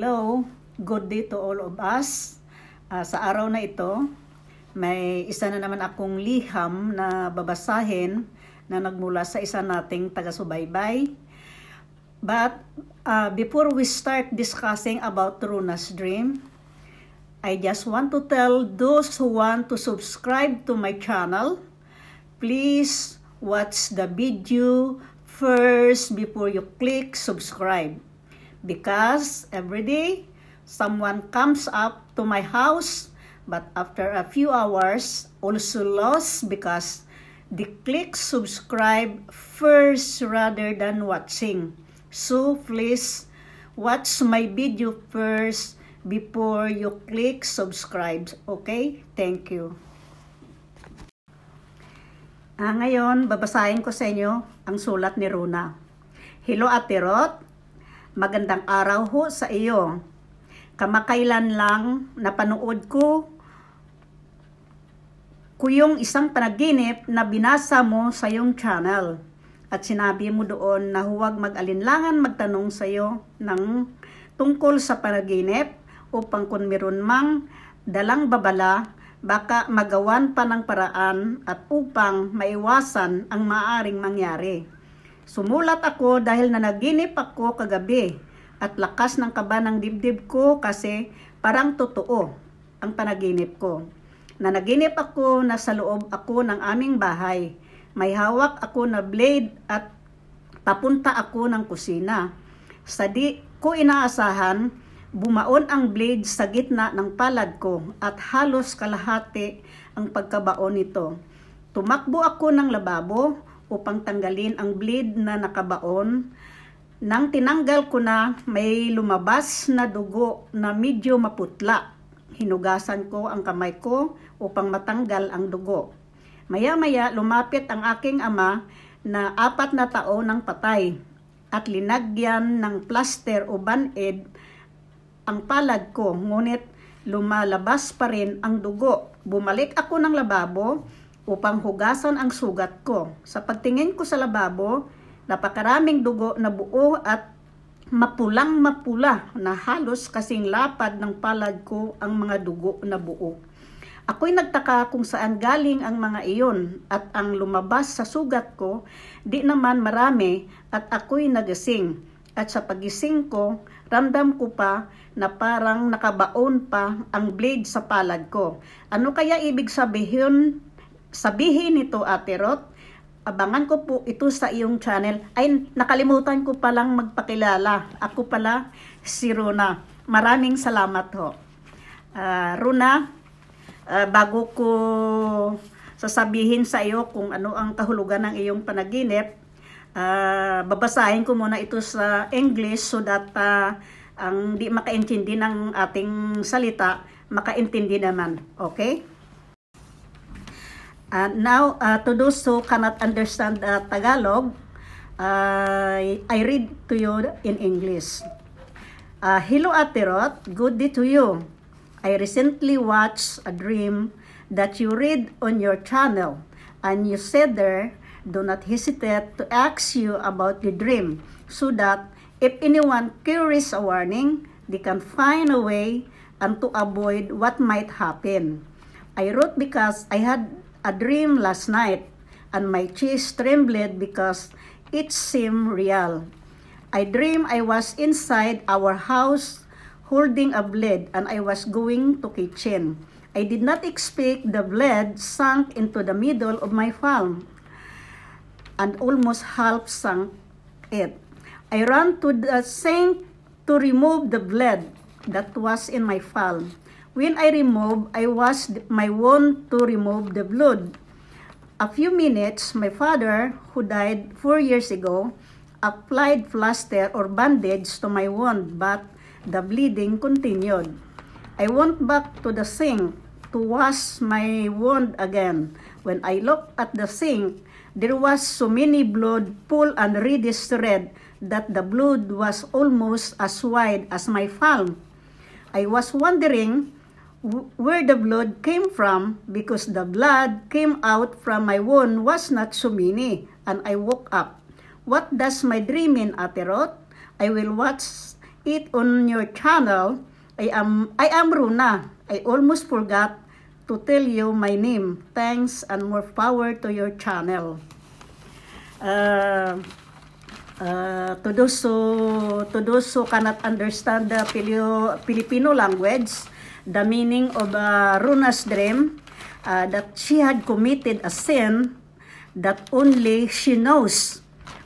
Hello, good day to all of us. Uh, sa araw na ito, may isa na naman akong liham na babasahin na nagmula sa isa nating taga-subaybay. But uh, before we start discussing about Runa's dream, I just want to tell those who want to subscribe to my channel, please watch the video first before you click subscribe because every day someone comes up to my house but after a few hours also lost because they click subscribe first rather than watching. So please watch my video first before you click subscribe. Okay? Thank you. Ah, ngayon, babasahin ko sa inyo ang sulat ni Runa. Hello, Ate Rot. Magandang araw ho sa iyo. Kamakailan lang napanood ko ko yung isang panaginip na binasa mo sa iyong channel. At sinabi mo doon na huwag mag-alinlangan magtanong sa iyo ng tungkol sa panaginip upang kung meron mang dalang babala, baka magawan pa ng paraan at upang maiwasan ang maaring mangyari. Sumulat ako dahil nanaginip ako kagabi at lakas ng kaba ng dibdib ko kasi parang totoo ang panaginip ko. Nanaginip ako na sa loob ako ng aming bahay. May hawak ako na blade at papunta ako ng kusina. Sa di ko inaasahan, bumaon ang blade sa gitna ng palad ko at halos kalahati ang pagkabaon nito. Tumakbo ako ng lababo upang tanggalin ang bleed na nakabaon. Nang tinanggal ko na, may lumabas na dugo na medyo maputla. Hinugasan ko ang kamay ko upang matanggal ang dugo. Maya-maya lumapit ang aking ama na apat na taon ng patay at linagyan ng plaster o band-aid ang palad ko ngunit lumalabas pa rin ang dugo. Bumalik ako ng lababo upang hugasan ang sugat ko. Sa pagtingin ko sa lababo, napakaraming dugo na buo at mapulang mapula na halos kasing lapad ng palad ko ang mga dugo na buo. Ako'y nagtaka kung saan galing ang mga iyon at ang lumabas sa sugat ko di naman marami at ako'y nagising. At sa pagising ko, ramdam ko pa na parang nakabaon pa ang blade sa palad ko. Ano kaya ibig sabihin sabihin nito Ate Rot, abangan ko po ito sa iyong channel. Ay, nakalimutan ko palang magpakilala. Ako pala si Runa. Maraming salamat ho. Uh, Runa, uh, bago ko sasabihin sa iyo kung ano ang kahulugan ng iyong panaginip, uh, babasahin ko muna ito sa English so that uh, ang di makaintindi ng ating salita, makaintindi naman. Okay? And now, uh, to those who cannot understand uh, Tagalog, uh, I read to you in English. Uh, Hello, Atirot. Good day to you. I recently watched a dream that you read on your channel, and you said there, do not hesitate to ask you about the dream, so that if anyone carries a warning, they can find a way and to avoid what might happen. I wrote because I had a dream last night, and my cheeks trembled because it seemed real. I dream I was inside our house holding a blade and I was going to kitchen. I did not expect the blade sunk into the middle of my palm and almost half sunk it. I ran to the sink to remove the blade that was in my palm. When I remove, I was my wound to remove the blood. A few minutes, my father, who died four years ago, applied plaster or bandage to my wound, but the bleeding continued. I went back to the sink to wash my wound again. When I looked at the sink, there was so many blood pool and reddish red that the blood was almost as wide as my palm. I was wondering where the blood came from because the blood came out from my wound was not so many, and I woke up. What does my dream mean, Ate Aterot? I will watch it on your channel. I am, I am Runa. I almost forgot to tell you my name. Thanks and more power to your channel. Uh, uh, to those who, to those who cannot understand the Filipino language, the meaning of uh, Runa's dream uh, that she had committed a sin that only she knows,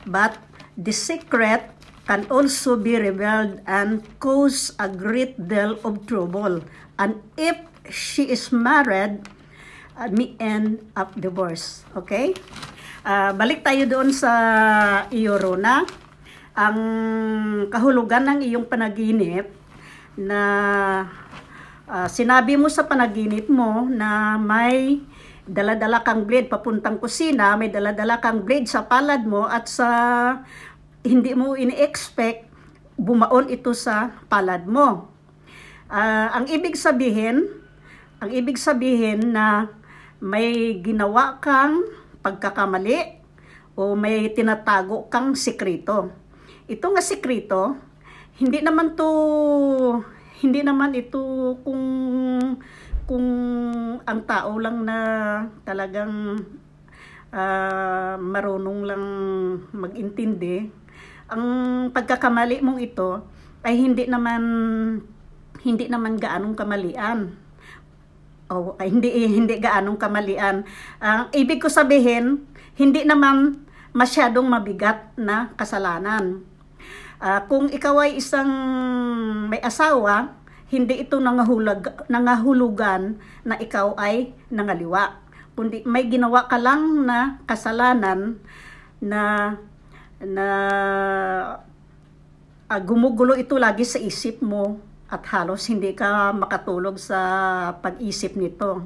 but the secret can also be revealed and cause a great deal of trouble. And if she is married, uh, may end up divorce. Okay? Uh, balik tayo doon sa iyo, Rona. Ang kahulugan ng iyong panaginip na uh, sinabi mo sa panaginip mo na may daladala -dala kang blade papuntang kusina, may daladala -dala kang blade sa palad mo at sa hindi mo in-expect bumaon ito sa palad mo. Uh, ang ibig sabihin, ang ibig sabihin na may ginawa kang pagkakamali o may tinatago kang sikreto. Ito nga sikreto, hindi naman to hindi naman ito kung kung ang tao lang na talagang uh, marunong lang magintindi ang pagkakamali mong ito ay hindi naman hindi naman gaanong kamalian o oh, ay, hindi hindi gaanong kamalian ang uh, ibig ko sabihin hindi naman masyadong mabigat na kasalanan Uh, kung ikaw ay isang may asawa, hindi ito nangahulag, nangahulugan na ikaw ay nangaliwa. Kundi may ginawa ka lang na kasalanan na na uh, gumugulo ito lagi sa isip mo at halos hindi ka makatulog sa pag-isip nito.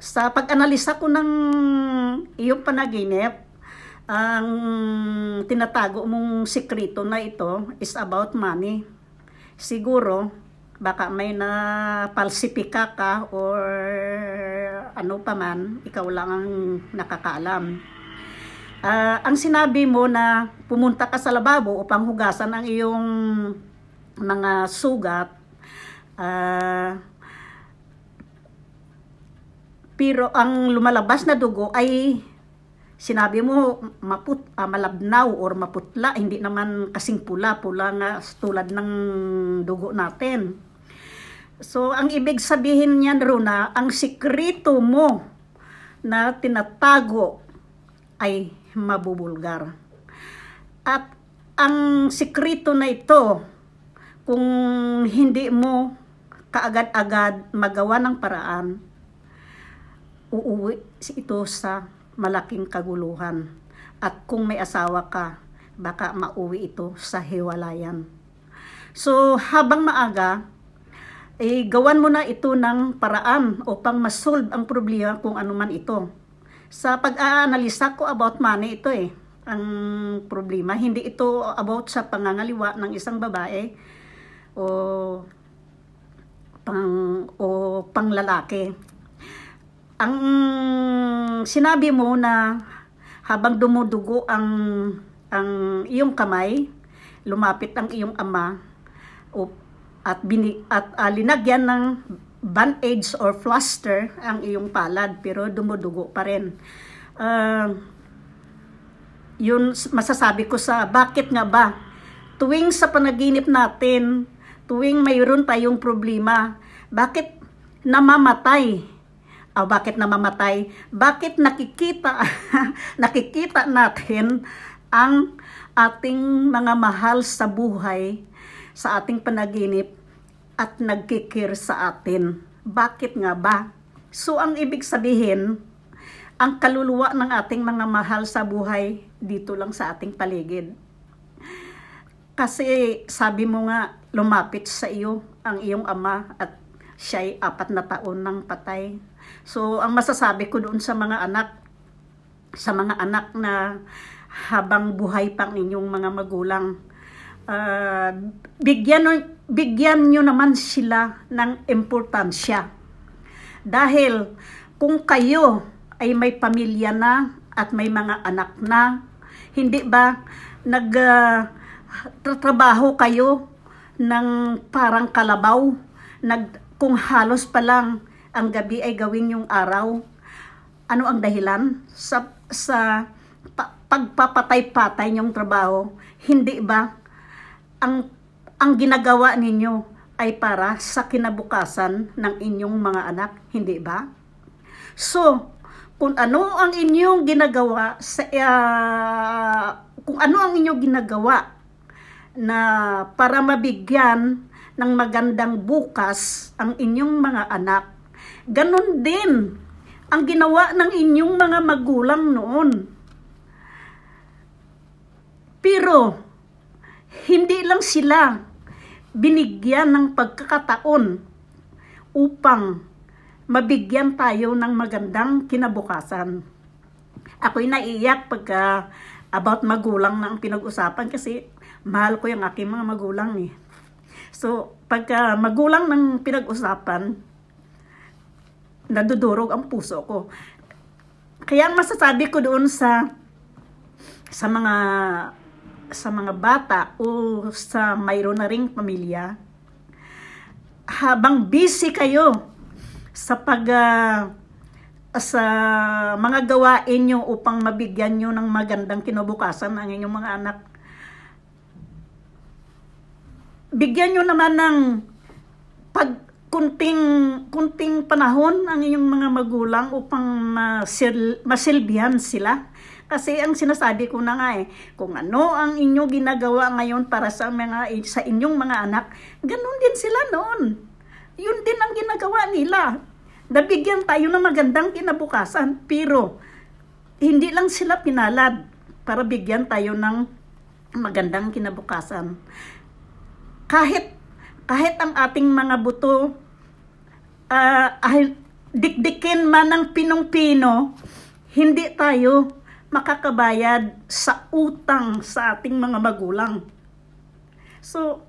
Sa pag-analisa ko ng iyong panaginip, ang tinatago mong sikreto na ito is about money. Siguro, baka may na palsipika ka or ano pa man, ikaw lang ang nakakaalam. Uh, ang sinabi mo na pumunta ka sa lababo upang hugasan ang iyong mga sugat, uh, pero ang lumalabas na dugo ay sinabi mo maput, uh, malabnaw or maputla, hindi naman kasing pula, pula nga tulad ng dugo natin. So, ang ibig sabihin niyan, Runa, ang sikreto mo na tinatago ay mabubulgar. At ang sikreto na ito, kung hindi mo kaagad-agad magawa ng paraan, uuwi ito sa malaking kaguluhan. At kung may asawa ka, baka mauwi ito sa hiwalayan. So habang maaga, eh, gawan mo na ito ng paraan upang masolve ang problema kung ano man ito. Sa pag-aanalisa ko about money ito eh, ang problema. Hindi ito about sa pangangaliwa ng isang babae o pang o panglalaki ang sinabi mo na habang dumudugo ang ang iyong kamay, lumapit ang iyong ama at binig, at uh, linagyan ng bandage or plaster ang iyong palad pero dumudugo pa rin. Uh, yun masasabi ko sa bakit nga ba tuwing sa panaginip natin, tuwing mayroon tayong problema, bakit namamatay Oh, bakit na mamatay? Bakit nakikita, nakikita natin ang ating mga mahal sa buhay, sa ating panaginip, at nagkikir sa atin. Bakit nga ba? So ang ibig sabihin, ang kaluluwa ng ating mga mahal sa buhay dito lang sa ating paligid. Kasi sabi mo nga lumapit sa iyo ang iyong ama at siya ay apat na taon nang patay. So, ang masasabi ko doon sa mga anak, sa mga anak na habang buhay pang inyong mga magulang, uh, bigyan, bigyan nyo naman sila ng importansya. Dahil kung kayo ay may pamilya na at may mga anak na, hindi ba nag uh, kayo ng parang kalabaw, nag kung halos pa lang ang gabi ay gawin yung araw? Ano ang dahilan sa, sa pa, pagpapatay-patay niyong trabaho? Hindi ba ang, ang ginagawa ninyo ay para sa kinabukasan ng inyong mga anak? Hindi ba? So, kung ano ang inyong ginagawa sa uh, kung ano ang inyong ginagawa na para mabigyan ng magandang bukas ang inyong mga anak. Ganon din ang ginawa ng inyong mga magulang noon. Pero, hindi lang sila binigyan ng pagkakataon upang mabigyan tayo ng magandang kinabukasan. Ako'y naiyak pagka about magulang na ang pinag-usapan kasi mahal ko yung aking mga magulang eh. So, pagka magulang ng pinag-usapan, nadudurog ang puso ko. Kaya ang masasabi ko doon sa sa mga sa mga bata o sa mayroon na ring pamilya, habang busy kayo sa pag uh, sa mga gawain nyo upang mabigyan nyo ng magandang kinabukasan ang inyong mga anak, bigyan nyo naman ng pag kunting kunting panahon ang inyong mga magulang upang masil, masilbihan sila kasi ang sinasabi ko na nga eh, kung ano ang inyo ginagawa ngayon para sa mga sa inyong mga anak, ganun din sila noon. Yun din ang ginagawa nila. Nabigyan tayo ng magandang kinabukasan, pero hindi lang sila pinalad para bigyan tayo ng magandang kinabukasan kahit kahit ang ating mga buto uh, ay dikdikin man ng pinong-pino, hindi tayo makakabayad sa utang sa ating mga magulang. So,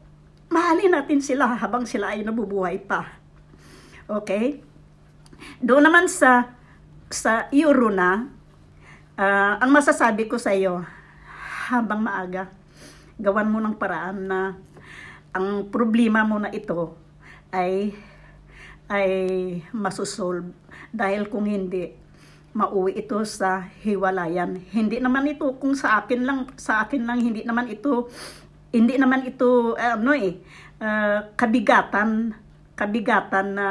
mahalin natin sila habang sila ay nabubuhay pa. Okay? Doon naman sa sa euro na, uh, ang masasabi ko sa iyo, habang maaga, gawan mo ng paraan na ang problema mo na ito ay ay masusolve dahil kung hindi mauwi ito sa hiwalayan hindi naman ito kung sa akin lang sa akin lang hindi naman ito hindi naman ito ano eh uh, kabigatan kabigatan na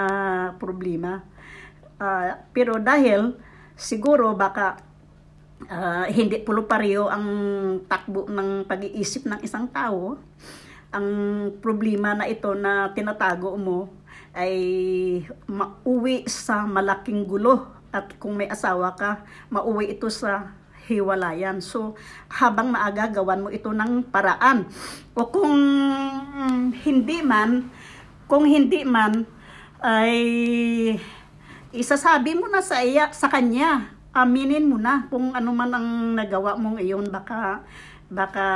problema uh, pero dahil siguro baka uh, hindi pulo pareho ang takbo ng pag-iisip ng isang tao ang problema na ito na tinatago mo ay mauwi sa malaking gulo at kung may asawa ka, mauwi ito sa hiwalayan. So, habang maaga, gawan mo ito ng paraan. O kung hindi man, kung hindi man, ay isasabi mo na sa, iya, sa kanya. Aminin mo na kung ano man ang nagawa mong iyon. Baka, baka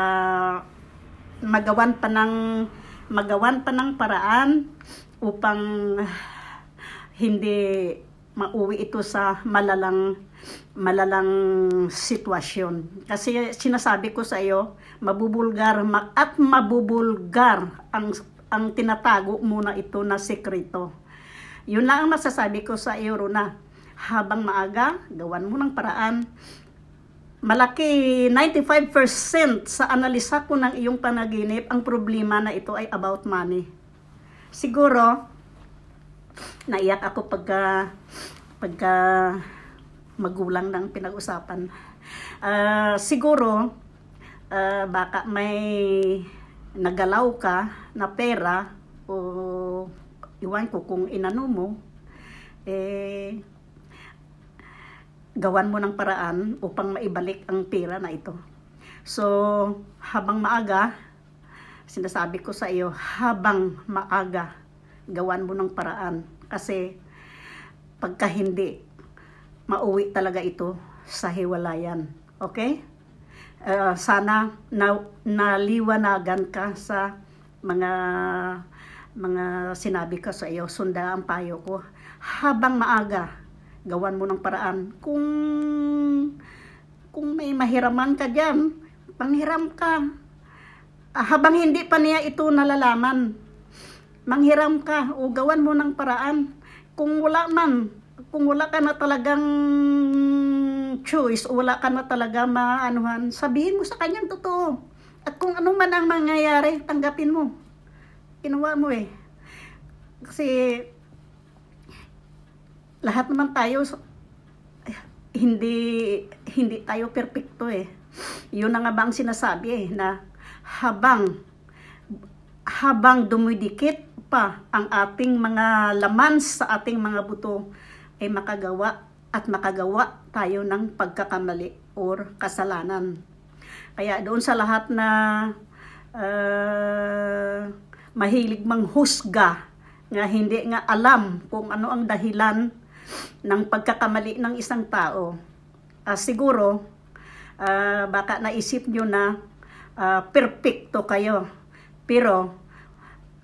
magawan pa ng magawan pa ng paraan upang hindi mauwi ito sa malalang malalang sitwasyon. Kasi sinasabi ko sa iyo, mabubulgar at mabubulgar ang ang tinatago muna ito na sekreto. Yun lang ang masasabi ko sa iyo, Runa Habang maaga, gawan mo ng paraan Malaki 95% sa analisa ko ng iyong panaginip, ang problema na ito ay about money. Siguro, naiyak ako pagka, pagka magulang ng pinag-usapan. Uh, siguro, uh, baka may nagalaw ka na pera o iwan ko kung inano mo, eh, gawan mo ng paraan upang maibalik ang pera na ito. So, habang maaga, sinasabi ko sa iyo, habang maaga, gawan mo ng paraan. Kasi, pagka hindi, mauwi talaga ito sa hiwalayan. Okay? Uh, sana na, naliwanagan ka sa mga mga sinabi ko sa iyo. Sunda ang payo ko. Habang maaga, gawan mo ng paraan. Kung kung may mahiraman ka diyan, panghiram ka. Ah, habang hindi pa niya ito nalalaman, manghiram ka o gawan mo ng paraan. Kung wala man, kung wala ka na talagang choice o wala ka na talaga maanuhan, sabihin mo sa kanyang totoo. At kung ano man ang mangyayari, tanggapin mo. Ginawa mo eh. Kasi lahat naman tayo hindi hindi tayo perpekto eh. 'Yun na nga bang sinasabi eh na habang habang dumidikit pa ang ating mga laman sa ating mga buto ay eh makagawa at makagawa tayo ng pagkakamali or kasalanan. Kaya doon sa lahat na uh, mahilig manghusga nga hindi nga alam kung ano ang dahilan ng pagkakamali ng isang tao, uh, siguro uh, baka naisip nyo na uh, perfecto kayo. Pero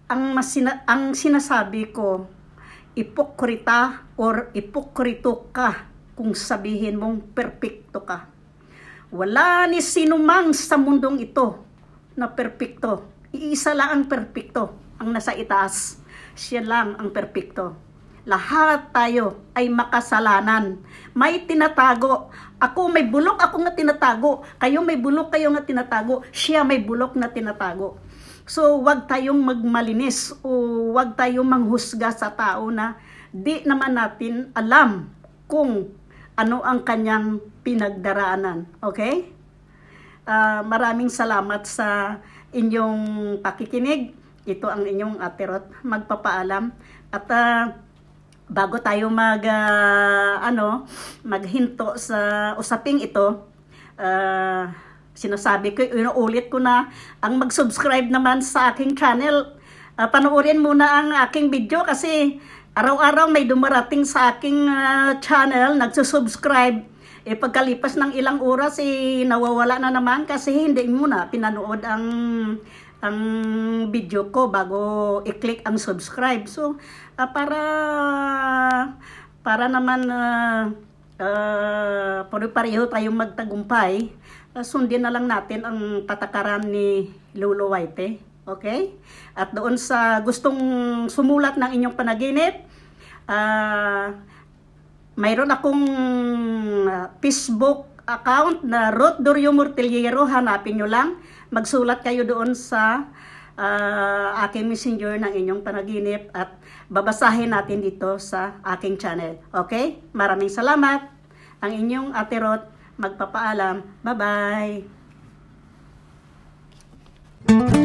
ang, masina, ang sinasabi ko, ipokrita or ipokrito ka kung sabihin mong perfecto ka. Wala ni sinumang sa mundong ito na perfecto. Iisa lang ang perfecto, ang nasa itaas. Siya lang ang perfecto. Lahat tayo ay makasalanan. May tinatago. Ako may bulok, ako nga tinatago. Kayo may bulok, kayo nga tinatago. Siya may bulok na tinatago. So, wag tayong magmalinis o wag tayong manghusga sa tao na di naman natin alam kung ano ang kanyang pinagdaraanan. Okay? Uh, maraming salamat sa inyong pakikinig. Ito ang inyong aterot. Magpapaalam. At uh, bago tayo mag uh, ano, maghinto sa usaping ito, uh, sinasabi ko, inuulit ko na ang mag-subscribe naman sa aking channel. Uh, panoorin muna ang aking video kasi araw-araw may dumarating sa aking uh, channel, nagsusubscribe. eh pagkalipas ng ilang oras, eh, nawawala na naman kasi hindi mo na pinanood ang ang video ko bago i-click ang subscribe. So, uh, para para naman uh, uh, pare-pareho tayong magtagumpay, uh, sundin na lang natin ang patakaran ni Lolo White. Eh. Okay? At doon sa gustong sumulat ng inyong panaginip, uh, mayroon akong Facebook account na Ruth Dorio Mortillero. Hanapin nyo lang. Magsulat kayo doon sa uh, aking messenger ng inyong panaginip at babasahin natin dito sa aking channel. Okay? Maraming salamat. Ang inyong Ate Ruth, magpapaalam. Bye-bye.